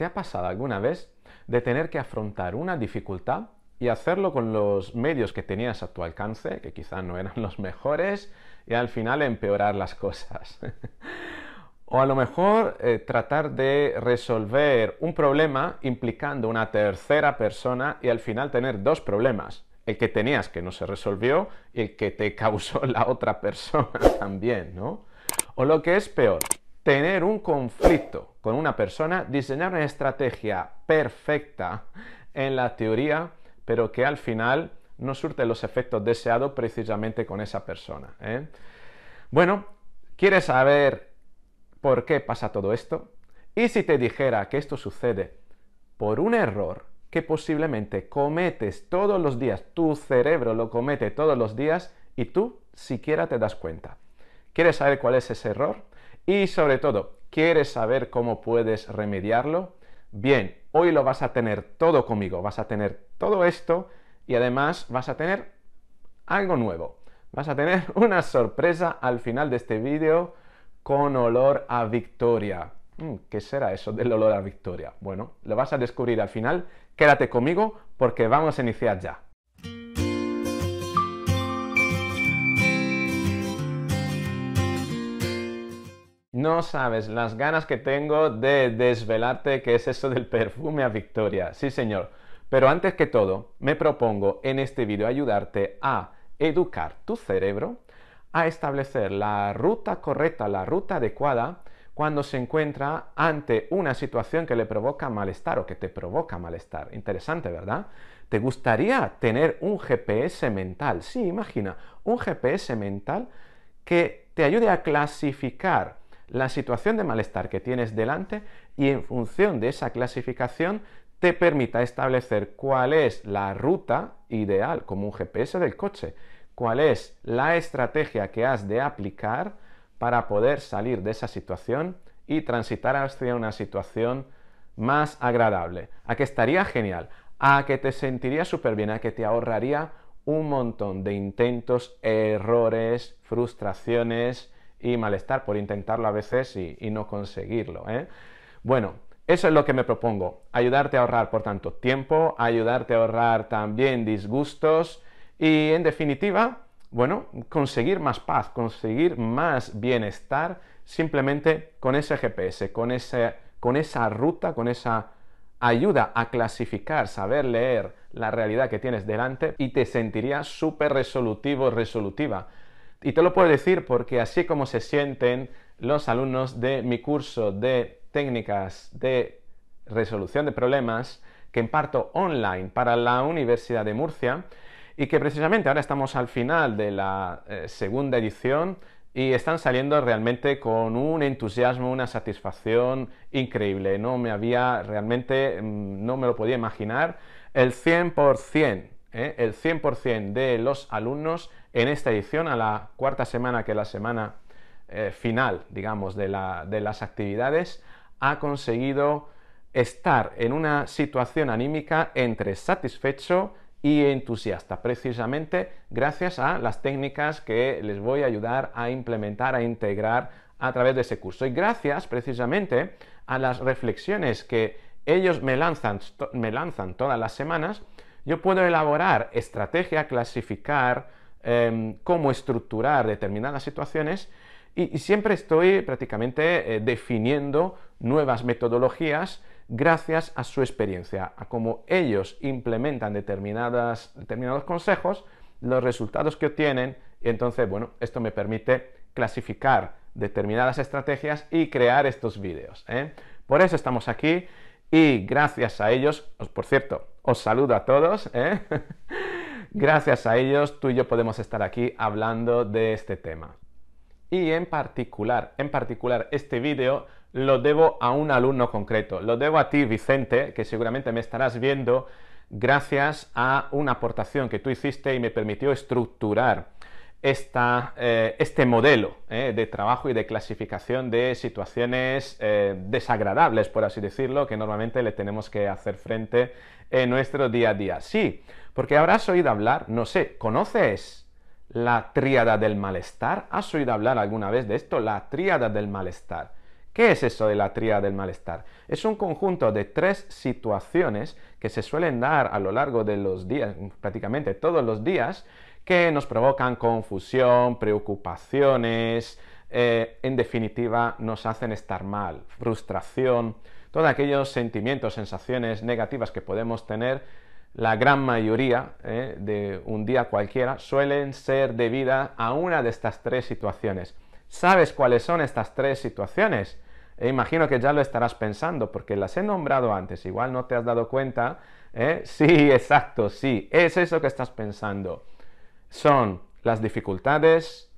¿Te ha pasado alguna vez de tener que afrontar una dificultad y hacerlo con los medios que tenías a tu alcance, que quizás no eran los mejores, y al final empeorar las cosas? o a lo mejor eh, tratar de resolver un problema implicando una tercera persona y al final tener dos problemas, el que tenías que no se resolvió y el que te causó la otra persona también, ¿no? O lo que es peor, tener un conflicto con una persona, diseñar una estrategia perfecta en la teoría, pero que al final no surte los efectos deseados precisamente con esa persona. ¿eh? Bueno, ¿quieres saber por qué pasa todo esto? ¿Y si te dijera que esto sucede por un error que posiblemente cometes todos los días, tu cerebro lo comete todos los días y tú siquiera te das cuenta? ¿Quieres saber cuál es ese error? Y sobre todo, ¿quieres saber cómo puedes remediarlo? Bien, hoy lo vas a tener todo conmigo, vas a tener todo esto y además vas a tener algo nuevo. Vas a tener una sorpresa al final de este vídeo con olor a victoria. Mm, ¿Qué será eso del olor a victoria? Bueno, lo vas a descubrir al final. Quédate conmigo porque vamos a iniciar ya. No sabes las ganas que tengo de desvelarte qué es eso del perfume a Victoria. Sí, señor. Pero antes que todo, me propongo en este vídeo ayudarte a educar tu cerebro, a establecer la ruta correcta, la ruta adecuada, cuando se encuentra ante una situación que le provoca malestar o que te provoca malestar. Interesante, ¿verdad? ¿Te gustaría tener un GPS mental? Sí, imagina, un GPS mental que te ayude a clasificar la situación de malestar que tienes delante y en función de esa clasificación te permita establecer cuál es la ruta ideal, como un GPS del coche, cuál es la estrategia que has de aplicar para poder salir de esa situación y transitar hacia una situación más agradable, a que estaría genial, a que te sentiría súper bien, a que te ahorraría un montón de intentos, errores, frustraciones, y malestar por intentarlo a veces y, no conseguirlo. ¿eh? Bueno, eso es lo que me propongo, ayudarte a ahorrar, por tanto, tiempo, ayudarte a ahorrar también disgustos y, en definitiva, bueno, conseguir más paz, conseguir más bienestar simplemente con ese GPS, con, con esa ruta, con esa ayuda a clasificar, saber leer la realidad que tienes delante y te sentirías súper resolutivo, resolutiva y te lo puedo decir porque así como se sienten los alumnos de mi curso de técnicas de resolución de problemas que imparto online para la Universidad de Murcia y que precisamente ahora estamos al final de la eh, segunda edición y están saliendo realmente con un entusiasmo, una satisfacción increíble. No me había realmente, mm, no me lo podía imaginar. El 100%, ¿eh? el 100% de los alumnos en esta edición, a la cuarta semana, que es la semana eh, final, digamos, de, las actividades, ha conseguido estar en una situación anímica entre satisfecho y entusiasta, precisamente gracias a las técnicas que les voy a ayudar a implementar, a integrar a través de ese curso. Y gracias precisamente a las reflexiones que ellos me lanzan todas las semanas, yo puedo elaborar estrategia, clasificar, Em, cómo estructurar determinadas situaciones y, siempre estoy prácticamente eh, definiendo nuevas metodologías gracias a su experiencia, a cómo ellos implementan determinadas, determinados consejos, los resultados que obtienen y entonces, bueno, esto me permite clasificar determinadas estrategias y crear estos vídeos. ¿eh? Por eso estamos aquí y gracias a ellos, os, por cierto, os saludo a todos. ¿eh? Gracias a ellos, tú y yo podemos estar aquí hablando de este tema. Y en particular, en particular, este vídeo lo debo a un alumno concreto. Lo debo a ti, Vicente, que seguramente me estarás viendo gracias a una aportación que tú hiciste y me permitió estructurar eh, este modelo eh, de trabajo y de clasificación de situaciones eh, desagradables, por así decirlo, que normalmente le tenemos que hacer frente en nuestro día a día. Sí, porque habrás oído hablar, no sé, ¿conoces la tríada del malestar? ¿Has oído hablar alguna vez de esto? La tríada del malestar. ¿Qué es eso de la tríada del malestar? Es un conjunto de tres situaciones que se suelen dar a lo largo de los días, prácticamente todos los días, que nos provocan confusión, preocupaciones, eh, en definitiva nos hacen estar mal, frustración, todos aquellos sentimientos, sensaciones negativas que podemos tener, la gran mayoría eh, de un día cualquiera suelen ser debida a una de estas tres situaciones. ¿Sabes cuáles son estas tres situaciones? E imagino que ya lo estarás pensando porque las he nombrado antes, igual no te has dado cuenta. Eh, sí, exacto, sí, es eso que estás pensando son las dificultades,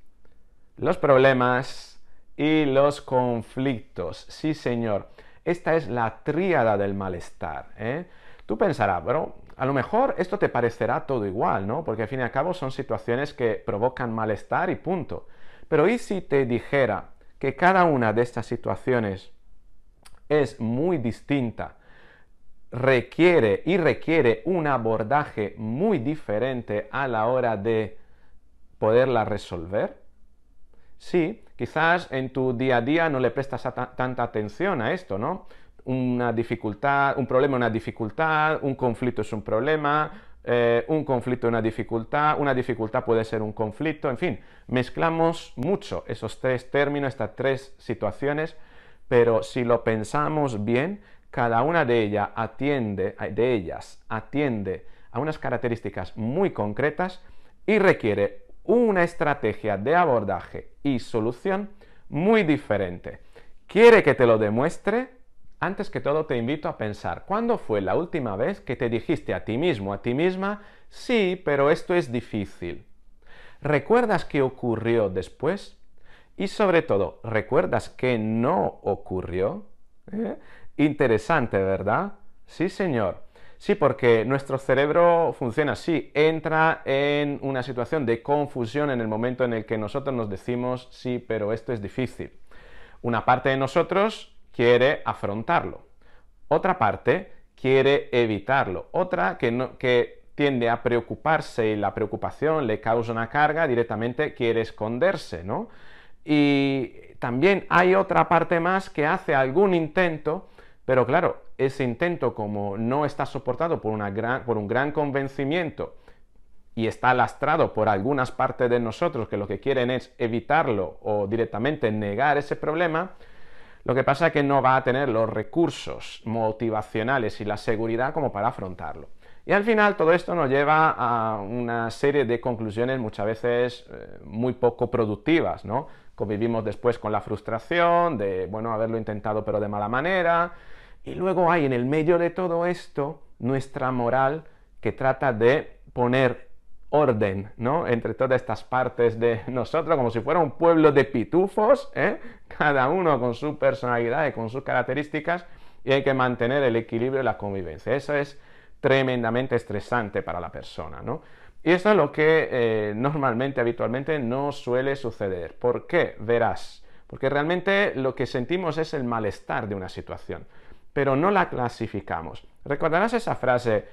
los problemas y los conflictos. Sí, señor. Esta es la tríada del malestar. ¿eh? Tú pensarás, pero a lo mejor esto te parecerá todo igual, ¿no? Porque al fin y al cabo son situaciones que provocan malestar y punto. Pero ¿y si te dijera que cada una de estas situaciones es muy distinta requiere y requiere un abordaje muy diferente a la hora de poderla resolver? Sí, quizás en tu día a día no le prestas tanta atención a esto, ¿no? Una dificultad, un problema es una dificultad, un conflicto es un problema, eh, un conflicto es una dificultad, una dificultad puede ser un conflicto, en fin, mezclamos mucho esos tres términos, estas tres situaciones, pero si lo pensamos bien, cada una de, ellas atiende, eh, de ellas atiende a unas características muy concretas y requiere una estrategia de abordaje y solución muy diferente. ¿Quiere que te lo demuestre? Antes que todo te invito a pensar, ¿cuándo fue la última vez que te dijiste a ti mismo, a ti misma, sí, pero esto es difícil? ¿Recuerdas qué ocurrió después? Y sobre todo, ¿recuerdas qué no ocurrió? ¿Eh? Interesante, ¿verdad? Sí, señor. Sí, porque nuestro cerebro funciona así, entra en una situación de confusión en el momento en el que nosotros nos decimos, sí, pero esto es difícil. Una parte de nosotros quiere afrontarlo, otra parte quiere evitarlo, otra que, que tiende a preocuparse y la preocupación le causa una carga, directamente quiere esconderse, ¿no? Y también hay otra parte más que hace algún intento pero claro, ese intento como no está soportado por, un gran convencimiento y está lastrado por algunas partes de nosotros que lo que quieren es evitarlo o directamente negar ese problema, lo que pasa es que no va a tener los recursos motivacionales y la seguridad como para afrontarlo. Y al final todo esto nos lleva a una serie de conclusiones muchas veces eh, muy poco productivas, ¿no? Convivimos después con la frustración de, bueno, haberlo intentado pero de mala manera, y luego hay en el medio de todo esto nuestra moral que trata de poner orden, ¿no? Entre todas estas partes de nosotros, como si fuera un pueblo de pitufos, ¿eh? cada uno con su personalidad y con sus características, y hay que mantener el equilibrio y la convivencia. Eso es tremendamente estresante para la persona, Y eso es lo que eh, normalmente, habitualmente, no suele suceder. ¿Por qué? Verás. Porque realmente lo que sentimos es el malestar de una situación pero no la clasificamos. Recordarás esa frase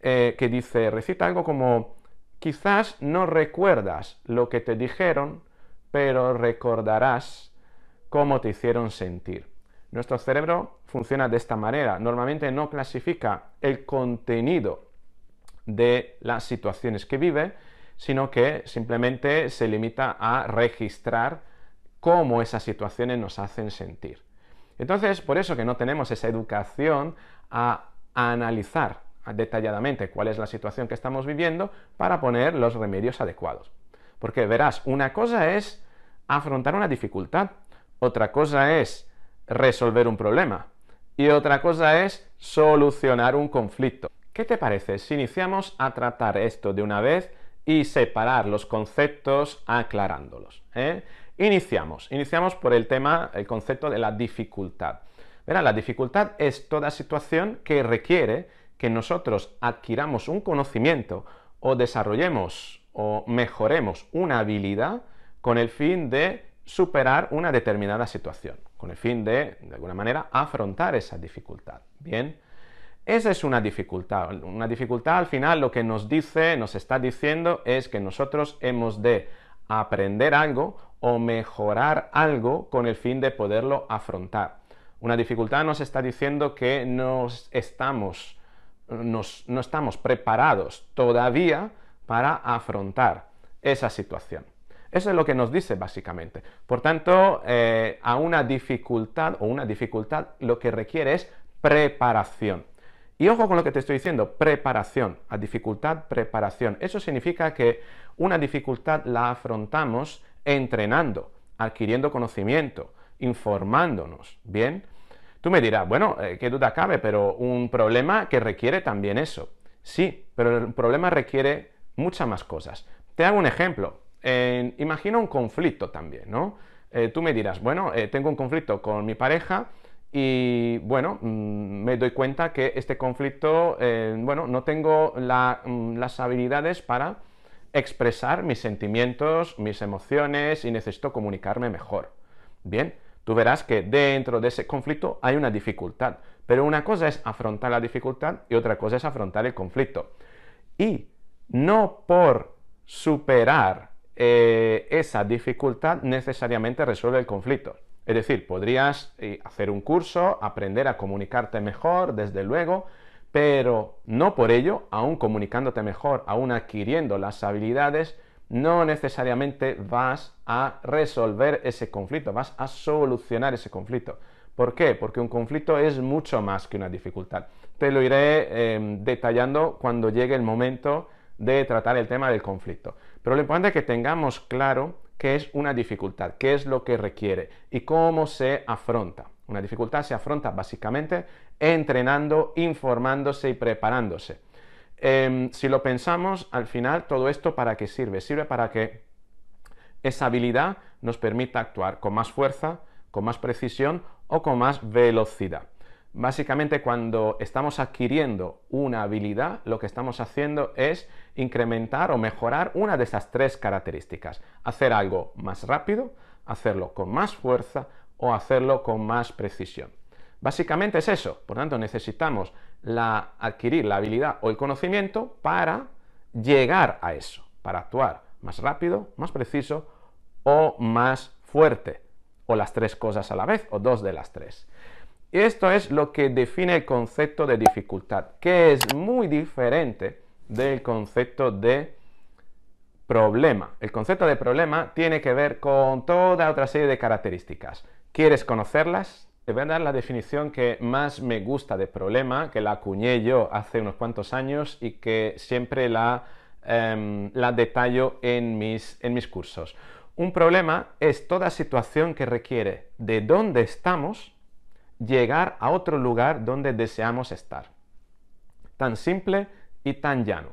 eh, que dice, recita algo como, quizás no recuerdas lo que te dijeron, pero recordarás cómo te hicieron sentir. Nuestro cerebro funciona de esta manera. Normalmente no clasifica el contenido de las situaciones que vive, sino que simplemente se limita a registrar cómo esas situaciones nos hacen sentir. Entonces, por eso que no tenemos esa educación a, analizar detalladamente cuál es la situación que estamos viviendo para poner los remedios adecuados. Porque verás, una cosa es afrontar una dificultad, otra cosa es resolver un problema y otra cosa es solucionar un conflicto. ¿Qué te parece si iniciamos a tratar esto de una vez y separar los conceptos aclarándolos. ¿eh? Iniciamos, iniciamos por el tema, el concepto de la dificultad. la dificultad es toda situación que requiere que nosotros adquiramos un conocimiento o desarrollemos o mejoremos una habilidad con el fin de superar una determinada situación, con el fin de, de alguna manera, afrontar esa dificultad. Bien, esa es una dificultad. Una dificultad al final lo que nos dice, nos está diciendo es que nosotros hemos de aprender algo o mejorar algo con el fin de poderlo afrontar. Una dificultad nos está diciendo que no estamos preparados todavía para afrontar esa situación. Eso es lo que nos dice básicamente. Por tanto, eh, a una dificultad o una dificultad lo que requiere es preparación. Y ojo con lo que te estoy diciendo, preparación, a dificultad, preparación. Eso significa que una dificultad la afrontamos entrenando, adquiriendo conocimiento, informándonos, ¿bien? Tú me dirás, bueno, que eh, qué duda cabe, pero un problema que requiere también eso. Sí, pero el problema requiere muchas más cosas. Te hago un ejemplo. imagino imagina un conflicto también, ¿no? Eh, tú me dirás, bueno, eh, tengo un conflicto con mi pareja, y bueno, mm, me doy cuenta que este conflicto, eh, bueno, no tengo mm, las habilidades para expresar mis sentimientos, mis emociones y necesito comunicarme mejor. Bien, tú verás que dentro de ese conflicto hay una dificultad, pero una cosa es afrontar la dificultad y otra cosa es afrontar el conflicto. Y no por superar eh, esa dificultad necesariamente resuelve el conflicto. Es decir, podrías eh, hacer un curso, aprender a comunicarte mejor, desde luego, pero no por ello, aún comunicándote mejor, aún adquiriendo las habilidades, no necesariamente vas a resolver ese conflicto, vas a solucionar ese conflicto. ¿Por qué? Porque un conflicto es mucho más que una dificultad. Te lo iré em, detallando cuando llegue el momento de tratar el tema del conflicto. Pero lo importante es que tengamos claro qué es una dificultad, qué es lo que requiere y cómo se afronta. Una dificultad se afronta básicamente entrenando, informándose y preparándose. Em, si lo pensamos, al final, todo esto para qué sirve? Sirve para que esa habilidad nos permita actuar con más fuerza, con más precisión o con más velocidad. Básicamente cuando estamos adquiriendo una habilidad, lo que estamos haciendo es incrementar o mejorar una de esas tres características. Hacer algo más rápido, hacerlo con más fuerza o hacerlo con más precisión. Básicamente es eso. Por tanto, necesitamos adquirir la habilidad o el conocimiento para llegar a eso, para actuar más rápido, más preciso o más fuerte, o las tres cosas a la vez, o dos de las tres. Esto es lo que define el concepto de dificultad, que es muy diferente del concepto de problema. El concepto de problema tiene que ver con toda otra serie de características. ¿Quieres conocerlas? Te voy a dar la definición que más me gusta de problema, que la acuñé yo hace unos cuantos años y que siempre la, em, detallo en mis cursos. Un problema es toda situación que requiere de dónde estamos llegar a otro lugar donde deseamos estar. Tan simple y tan llano.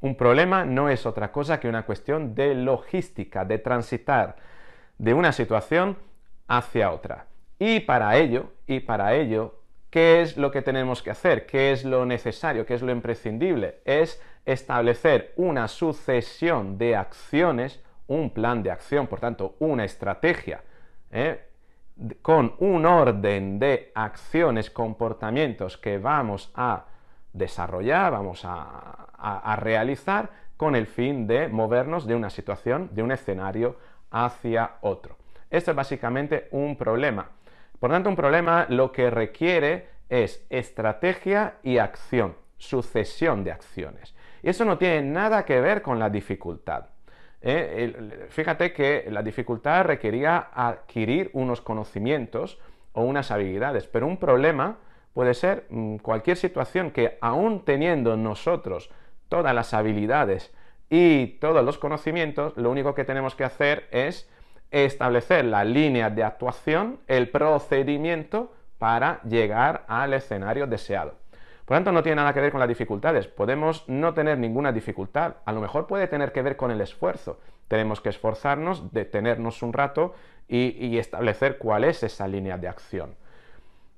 Un problema no es otra cosa que una cuestión de logística, de transitar de una situación hacia otra. Y para ello, y para ello, ¿qué es lo que tenemos que hacer? ¿Qué es lo necesario? ¿Qué es lo imprescindible? Es establecer una sucesión de acciones, un plan de acción, por tanto, una estrategia, ¿eh? con un orden de acciones, comportamientos que vamos a desarrollar, vamos a, realizar con el fin de movernos de una situación, de un escenario hacia otro. Esto es básicamente un problema. Por tanto, un problema lo que requiere es estrategia y acción, sucesión de acciones. Y eso no tiene nada que ver con la dificultad. Eh, fíjate que la dificultad requería adquirir unos conocimientos o unas habilidades, pero un problema puede ser mm, cualquier situación que aún teniendo nosotros todas las habilidades y todos los conocimientos, lo único que tenemos que hacer es establecer la línea de actuación, el procedimiento para llegar al escenario deseado. Por lo tanto, no tiene nada que ver con las dificultades. Podemos no tener ninguna dificultad. A lo mejor puede tener que ver con el esfuerzo. Tenemos que esforzarnos, detenernos un rato y, establecer cuál es esa línea de acción.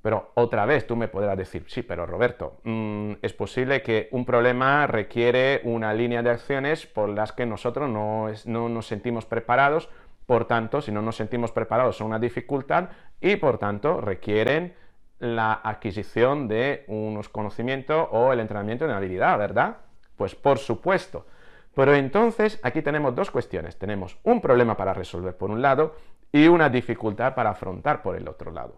Pero otra vez tú me podrás decir, sí, pero Roberto, mm, es posible que un problema requiere una línea de acciones por las que nosotros no, no nos sentimos preparados, por tanto, si no nos sentimos preparados son una dificultad y por tanto requieren la adquisición de unos conocimientos o el entrenamiento de una habilidad, ¿verdad? Pues por supuesto. Pero entonces aquí tenemos dos cuestiones. Tenemos un problema para resolver por un lado y una dificultad para afrontar por el otro lado.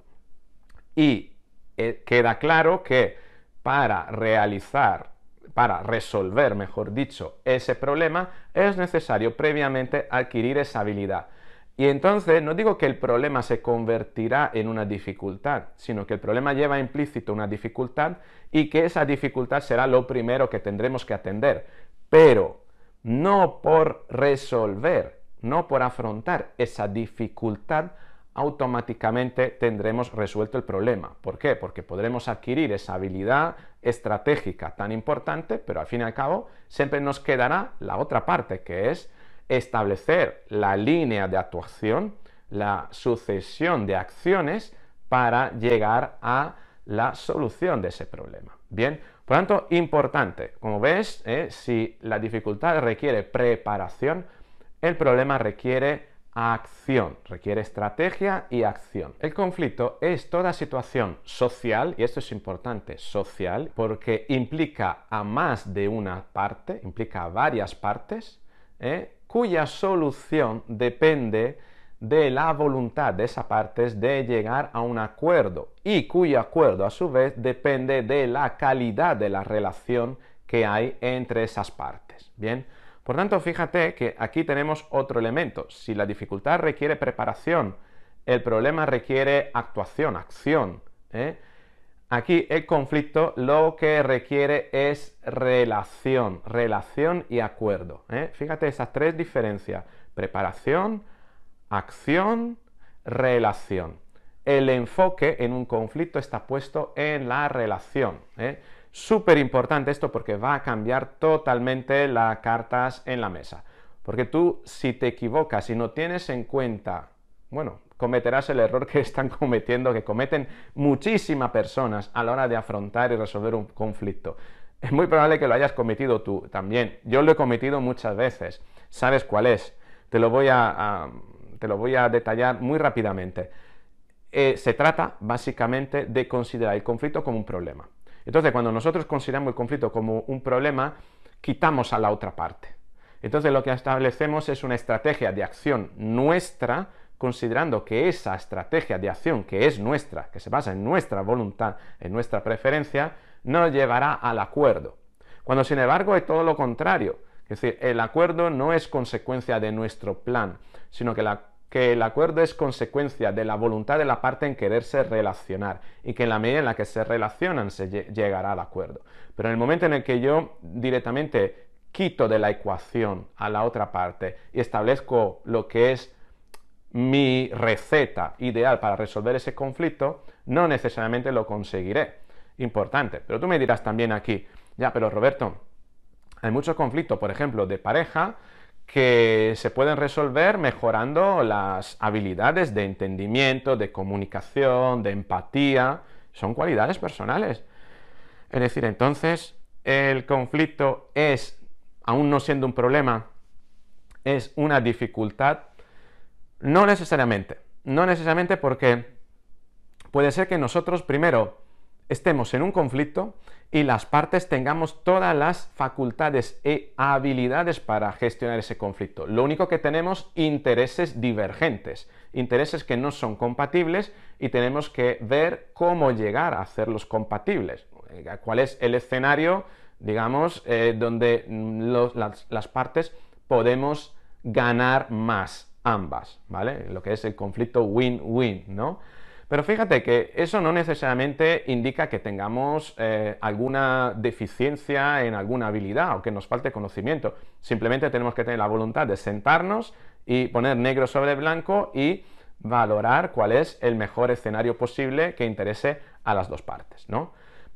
Y eh, queda claro que para realizar, para resolver, mejor dicho, ese problema, es necesario previamente adquirir esa habilidad. Y entonces no digo que el problema se convertirá en una dificultad, sino que el problema lleva implícito una dificultad y que esa dificultad será lo primero que tendremos que atender, pero no por resolver, no por afrontar esa dificultad, automáticamente tendremos resuelto el problema. ¿Por qué? Porque podremos adquirir esa habilidad estratégica tan importante, pero al fin y al cabo siempre nos quedará la otra parte, que es establecer la línea de actuación, la sucesión de acciones para llegar a la solución de ese problema. Bien, por tanto, importante, como ves, eh, si la dificultad requiere preparación, el problema requiere acción, requiere estrategia y acción. El conflicto es toda situación social, y esto es importante, social, porque implica a más de una parte, implica a varias partes, eh, cuya solución depende de la voluntad de esas partes de llegar a un acuerdo y cuyo acuerdo a su vez depende de la calidad de la relación que hay entre esas partes. Bien, por tanto, fíjate que aquí tenemos otro elemento. Si la dificultad requiere preparación, el problema requiere actuación, acción, ¿eh? Aquí el conflicto lo que requiere es relación, relación y acuerdo. ¿eh? Fíjate esas tres diferencias, preparación, acción, relación. El enfoque en un conflicto está puesto en la relación. ¿eh? Súper importante esto porque va a cambiar totalmente las cartas en la mesa. Porque tú, si te equivocas y no tienes en cuenta bueno, cometerás el error que están cometiendo, que cometen muchísimas personas a la hora de afrontar y resolver un conflicto. Es muy probable que lo hayas cometido tú también. Yo lo he cometido muchas veces. ¿Sabes cuál es? Te lo voy a, detallar muy rápidamente. Eh, se trata básicamente de considerar el conflicto como un problema. Entonces, cuando nosotros consideramos el conflicto como un problema, quitamos a la otra parte. Entonces, lo que establecemos es una estrategia de acción nuestra considerando que esa estrategia de acción que es nuestra, que se basa en nuestra voluntad, en nuestra preferencia, nos llevará al acuerdo. Cuando sin embargo es todo lo contrario, es decir, el acuerdo no es consecuencia de nuestro plan, sino que, la, que el acuerdo es consecuencia de la voluntad de la parte en quererse relacionar y que en la medida en la que se relacionan se llegará al acuerdo. Pero en el momento en el que yo directamente quito de la ecuación a la otra parte y establezco lo que es mi receta ideal para resolver ese conflicto, no necesariamente lo conseguiré. Importante. Pero tú me dirás también aquí, ya, pero Roberto, hay muchos conflictos, por ejemplo, de pareja, que se pueden resolver mejorando las habilidades de entendimiento, de comunicación, de empatía. Son cualidades personales. Es decir, entonces, el conflicto es, aún no siendo un problema, es una dificultad no necesariamente, no necesariamente porque puede ser que nosotros primero estemos en un conflicto y las partes tengamos todas las facultades e habilidades para gestionar ese conflicto. Lo único que tenemos intereses divergentes, intereses que no son compatibles y tenemos que ver cómo llegar a hacerlos compatibles. Eh, ¿Cuál es el escenario, digamos, eh, donde mm, las partes podemos ganar más? ambas, ¿vale? Lo que es el conflicto win-win, ¿no? Pero fíjate que eso no necesariamente indica que tengamos eh, alguna deficiencia en alguna habilidad o que nos falte conocimiento. Simplemente tenemos que tener la voluntad de sentarnos y poner negro sobre blanco y valorar cuál es el mejor escenario posible que interese a las dos partes, ¿no?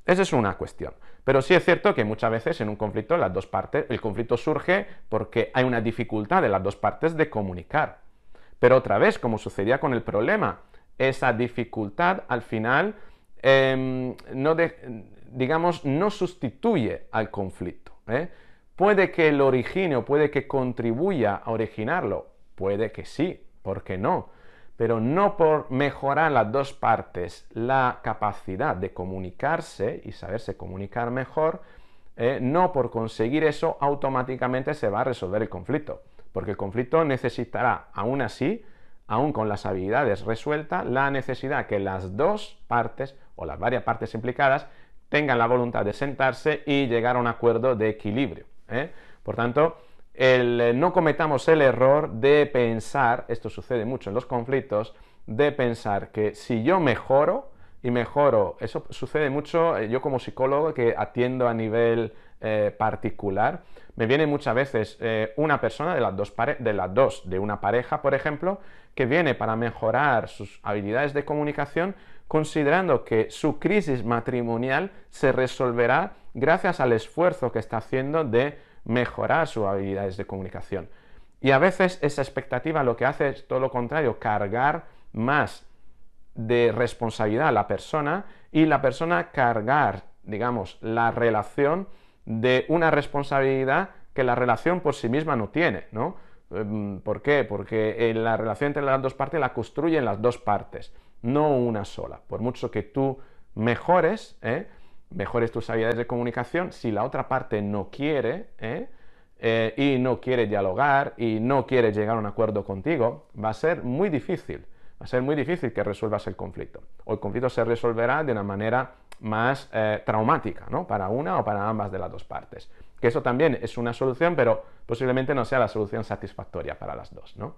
Esa es una cuestión. Pero sí es cierto que muchas veces en un conflicto las dos partes, el conflicto surge porque hay una dificultad de las dos partes de comunicar. Pero otra vez, como sucedía con el problema, esa dificultad al final em, no digamos, no sustituye al conflicto. ¿eh? Puede que lo origine o puede que contribuya a originarlo, puede que sí, ¿por qué no? pero no por mejorar las dos partes, la capacidad de comunicarse y saberse comunicar mejor, eh, no por conseguir eso automáticamente se va a resolver el conflicto, porque el conflicto necesitará, aún así, aún con las habilidades resueltas, la necesidad que las dos partes o las varias partes implicadas tengan la voluntad de sentarse y llegar a un acuerdo de equilibrio. ¿eh? Por tanto, eh, no cometamos el error de pensar, esto sucede mucho en los conflictos, de pensar que si yo mejoro y mejoro, eso sucede mucho, eh, yo como psicólogo que atiendo a nivel eh, particular, me viene muchas veces una persona de de las dos, de una pareja, por ejemplo, que viene para mejorar sus habilidades de comunicación, considerando que su crisis matrimonial se resolverá gracias al esfuerzo que está haciendo de mejorar sus habilidades de comunicación. Y a veces esa expectativa lo que hace es todo lo contrario, cargar más de responsabilidad a la persona y la persona cargar, digamos, la relación de una responsabilidad que la relación por sí misma no tiene, ¿no? Em, ¿Por qué? Porque eh, la relación entre las dos partes la construyen las dos partes, no una sola. Por mucho que tú mejores, ¿eh? mejores tus habilidades de comunicación. Si la otra parte no quiere ¿eh? Eh, y no quiere dialogar y no quiere llegar a un acuerdo contigo, va a ser muy difícil. Va a ser muy difícil que resuelvas el conflicto. O el conflicto se resolverá de una manera más eh, traumática, ¿no? Para una o para ambas de las dos partes. Que eso también es una solución, pero posiblemente no sea la solución satisfactoria para las dos, ¿no?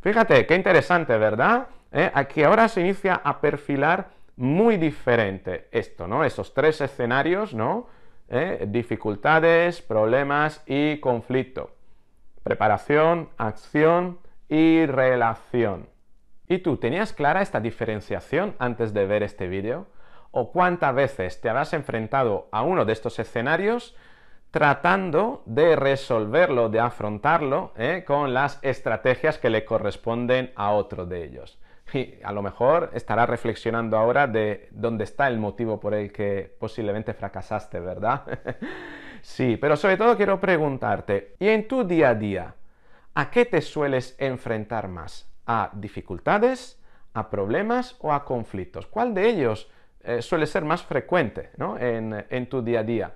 Fíjate, qué interesante, ¿verdad? Aquí ahora se inicia a perfilar muy diferente esto, ¿no? Esos tres escenarios, ¿no? ¿Eh? Dificultades, problemas y conflicto. Preparación, acción y relación. ¿Y tú tenías clara esta diferenciación antes de ver este vídeo? ¿O cuántas veces te habrás enfrentado a uno de estos escenarios tratando de resolverlo, de afrontarlo ¿eh? con las estrategias que le corresponden a otro de ellos? Y a lo mejor estará reflexionando ahora de dónde está el motivo por el que posiblemente fracasaste, ¿verdad? sí, pero sobre todo quiero preguntarte, ¿y en tu día a día a qué te sueles enfrentar más? ¿A dificultades, a problemas o a conflictos? ¿Cuál de ellos eh, suele ser más frecuente en, en tu día a día?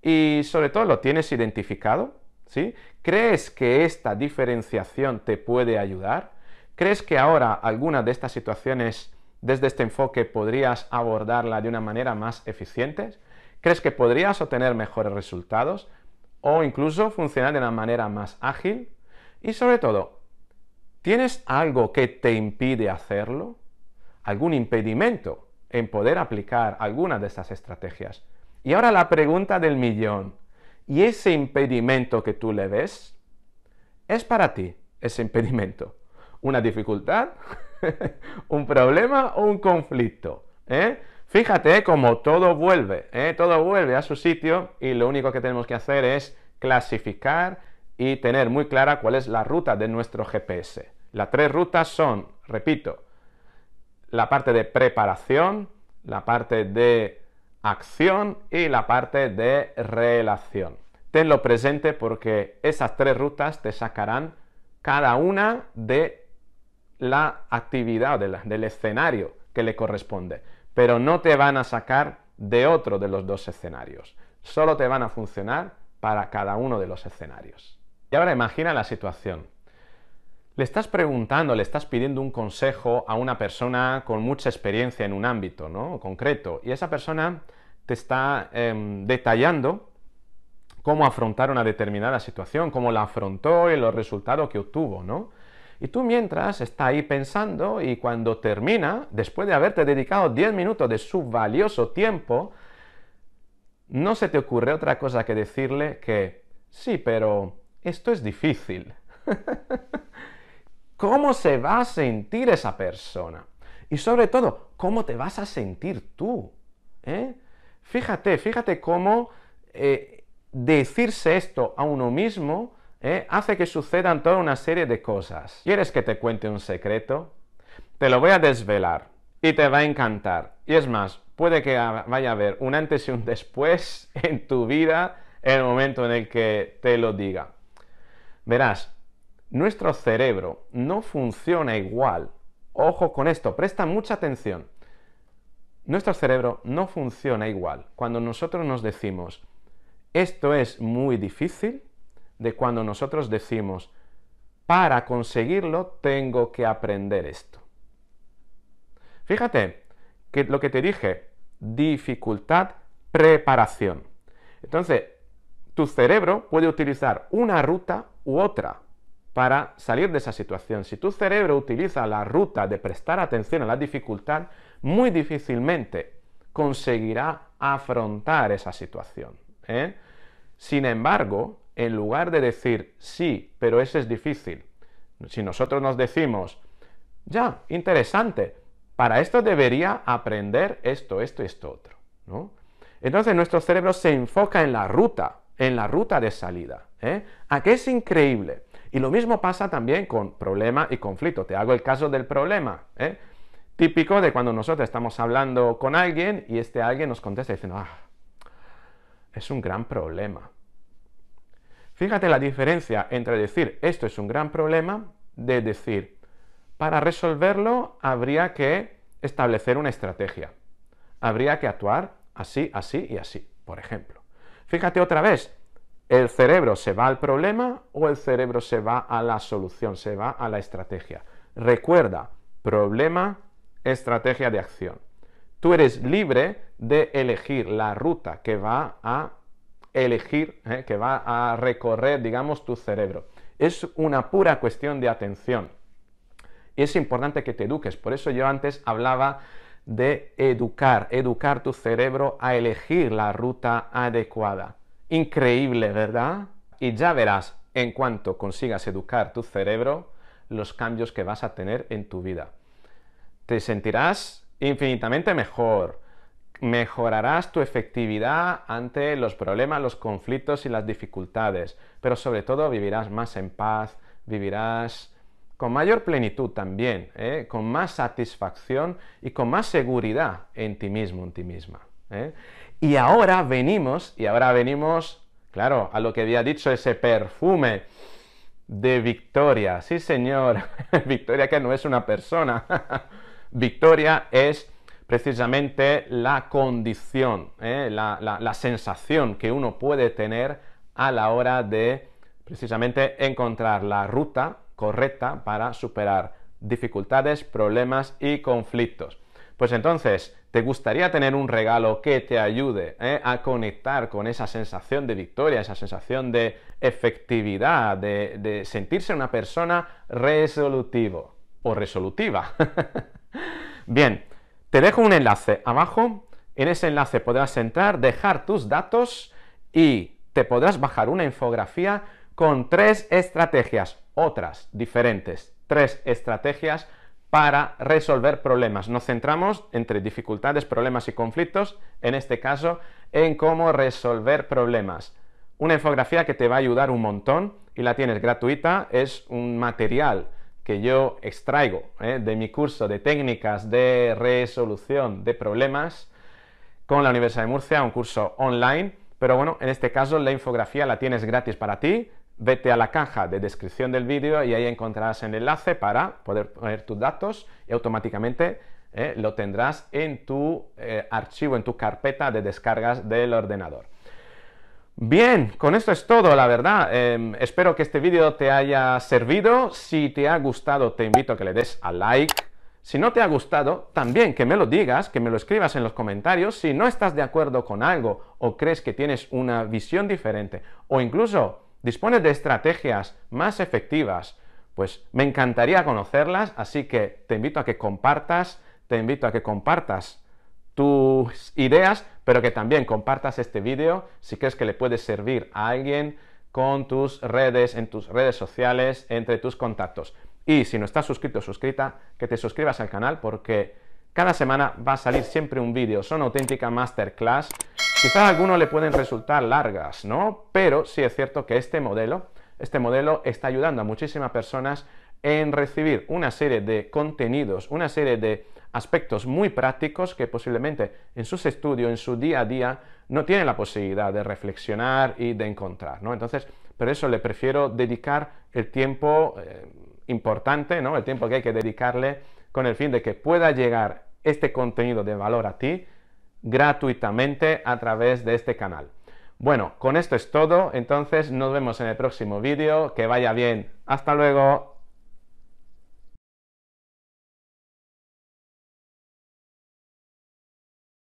Y sobre todo, ¿lo tienes identificado? ¿Sí? ¿Crees que esta diferenciación te puede ayudar? ¿Crees que ahora alguna de estas situaciones desde este enfoque podrías abordarla de una manera más eficiente? ¿Crees que podrías obtener mejores resultados o incluso funcionar de una manera más ágil? Y sobre todo, ¿tienes algo que te impide hacerlo? ¿Algún impedimento en poder aplicar alguna de estas estrategias? Y ahora la pregunta del millón. ¿Y ese impedimento que tú le ves? ¿Es para ti ese impedimento? una dificultad, un problema o un conflicto. ¿eh? Fíjate cómo todo vuelve, ¿eh? todo vuelve a su sitio y lo único que tenemos que hacer es clasificar y tener muy clara cuál es la ruta de nuestro GPS. Las tres rutas son, repito, la parte de preparación, la parte de acción y la parte de relación. Tenlo presente porque esas tres rutas te sacarán cada una de la actividad del escenario que le corresponde, pero no te van a sacar de otro de los dos escenarios. Solo te van a funcionar para cada uno de los escenarios. Y ahora imagina la situación. Le estás preguntando, le estás pidiendo un consejo a una persona con mucha experiencia en un ámbito ¿no? concreto y esa persona te está em, detallando cómo afrontar una determinada situación, cómo la afrontó y los resultados que obtuvo, ¿no? Y tú mientras está ahí pensando y cuando termina, después de haberte dedicado 10 minutos de su valioso tiempo, no se te ocurre otra cosa que decirle que, sí, pero esto es difícil. ¿Cómo se va a sentir esa persona? Y sobre todo, ¿cómo te vas a sentir tú? ¿Eh? Fíjate, fíjate cómo eh, decirse esto a uno mismo ¿eh? hace que sucedan toda una serie de cosas. ¿Quieres que te cuente un secreto? Te lo voy a desvelar y te va a encantar. Y es más, puede que vaya a haber un antes y un después en tu vida en el momento en el que te lo diga. Verás, nuestro cerebro no funciona igual. Ojo con esto, presta mucha atención. Nuestro cerebro no funciona igual cuando nosotros nos decimos, esto es muy difícil de cuando nosotros decimos, para conseguirlo tengo que aprender esto. Fíjate que lo que te dije, dificultad, preparación. Entonces, tu cerebro puede utilizar una ruta u otra para salir de esa situación. Si tu cerebro utiliza la ruta de prestar atención a la dificultad, muy difícilmente conseguirá afrontar esa situación. ¿eh? Sin embargo, en lugar de decir, sí, pero eso es difícil, si nosotros nos decimos, ya, interesante, para esto debería aprender esto, esto y esto otro, ¿no? Entonces nuestro cerebro se enfoca en la ruta, en la ruta de salida, ¿eh? ¿A qué es increíble? Y lo mismo pasa también con problema y conflicto. Te hago el caso del problema, ¿eh? Típico de cuando nosotros estamos hablando con alguien y este alguien nos contesta diciendo, ah, es un gran problema. Fíjate la diferencia entre decir esto es un gran problema de decir para resolverlo habría que establecer una estrategia. Habría que actuar así, así y así, por ejemplo. Fíjate otra vez, ¿el cerebro se va al problema o el cerebro se va a la solución, se va a la estrategia? Recuerda, problema, estrategia de acción. Tú eres libre de elegir la ruta que va a elegir, eh, que va a recorrer, digamos, tu cerebro. Es una pura cuestión de atención. Y es importante que te eduques. Por eso yo antes hablaba de educar, educar tu cerebro a elegir la ruta adecuada. Increíble, ¿verdad? Y ya verás, en cuanto consigas educar tu cerebro, los cambios que vas a tener en tu vida. Te sentirás infinitamente mejor, Mejorarás tu efectividad ante los problemas, los conflictos y las dificultades, pero sobre todo vivirás más en paz, vivirás con mayor plenitud también, ¿eh? con más satisfacción y con más seguridad en ti mismo, en ti misma. ¿eh? Y ahora venimos, y ahora venimos, claro, a lo que había dicho ese perfume de victoria. Sí, señor, victoria que no es una persona, victoria es precisamente la condición, ¿eh? la, sensación que uno puede tener a la hora de precisamente encontrar la ruta correcta para superar dificultades, problemas y conflictos. Pues entonces, ¿te gustaría tener un regalo que te ayude ¿eh? a conectar con esa sensación de victoria, esa sensación de efectividad, de, de sentirse una persona resolutivo o resolutiva? Bien, te dejo un enlace abajo, en ese enlace podrás entrar, dejar tus datos y te podrás bajar una infografía con tres estrategias, otras diferentes, tres estrategias para resolver problemas. Nos centramos entre dificultades, problemas y conflictos, en este caso, en cómo resolver problemas. Una infografía que te va a ayudar un montón y la tienes gratuita, es un material que yo extraigo ¿eh? de mi curso de técnicas de resolución de problemas con la Universidad de Murcia, un curso online, pero bueno, en este caso la infografía la tienes gratis para ti, vete a la caja de descripción del vídeo y ahí encontrarás el enlace para poder poner tus datos y automáticamente ¿eh? lo tendrás en tu eh, archivo, en tu carpeta de descargas del ordenador. Bien, con esto es todo, la verdad. Em, espero que este vídeo te haya servido. Si te ha gustado, te invito a que le des a like. Si no te ha gustado, también que me lo digas, que me lo escribas en los comentarios. Si no estás de acuerdo con algo o crees que tienes una visión diferente o incluso dispones de estrategias más efectivas, pues me encantaría conocerlas, así que te invito a que compartas, te invito a que compartas tus ideas, pero que también compartas este vídeo si crees que le puede servir a alguien con tus redes, en tus redes sociales, entre tus contactos. Y si no estás suscrito o suscrita, que te suscribas al canal porque cada semana va a salir siempre un vídeo. Son auténtica masterclass. Quizá a algunos le pueden resultar largas, ¿no? Pero sí es cierto que este modelo, este modelo está ayudando a muchísimas personas en recibir una serie de contenidos, una serie de aspectos muy prácticos que posiblemente en sus estudios, en su día a día, no tienen la posibilidad de reflexionar y de encontrar, ¿no? Entonces, por eso le prefiero dedicar el tiempo eh, importante, ¿no? El tiempo que hay que dedicarle con el fin de que pueda llegar este contenido de valor a ti gratuitamente a través de este canal. Bueno, con esto es todo, entonces nos vemos en el próximo vídeo, que vaya bien, hasta luego.